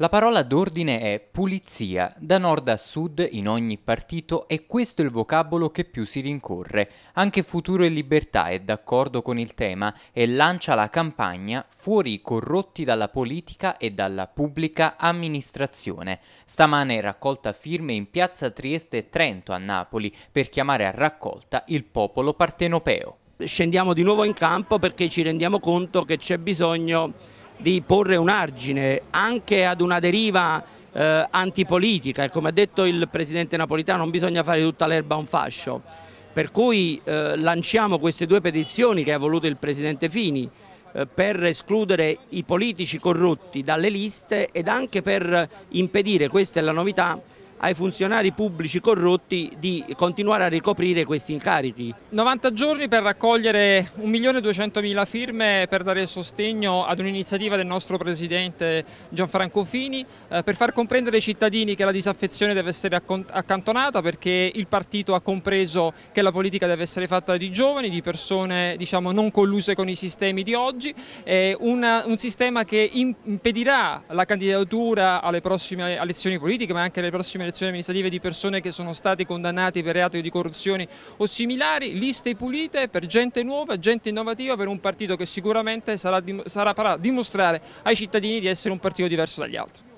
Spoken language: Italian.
La parola d'ordine è pulizia, da nord a sud in ogni partito è questo il vocabolo che più si rincorre. Anche Futuro e Libertà è d'accordo con il tema e lancia la campagna Fuori i corrotti dalla politica e dalla pubblica amministrazione. Stamane raccolta firme in piazza Trieste e Trento a Napoli per chiamare a raccolta il popolo partenopeo. Scendiamo di nuovo in campo perché ci rendiamo conto che c'è bisogno di porre un argine anche ad una deriva eh, antipolitica e come ha detto il Presidente Napolitano non bisogna fare tutta l'erba un fascio, per cui eh, lanciamo queste due petizioni che ha voluto il Presidente Fini eh, per escludere i politici corrotti dalle liste ed anche per impedire, questa è la novità, ai funzionari pubblici corrotti di continuare a ricoprire questi incarichi. 90 giorni per raccogliere 1.200.000 firme per dare sostegno ad un'iniziativa del nostro Presidente Gianfranco Fini eh, per far comprendere ai cittadini che la disaffezione deve essere accantonata perché il partito ha compreso che la politica deve essere fatta di giovani, di persone diciamo, non colluse con i sistemi di oggi, È una, un sistema che impedirà la candidatura alle prossime elezioni politiche ma anche alle prossime elezioni elezioni amministrative di persone che sono state condannate per reati di corruzione o similari, liste pulite per gente nuova, gente innovativa, per un partito che sicuramente sarà, sarà, saprà dimostrare ai cittadini di essere un partito diverso dagli altri.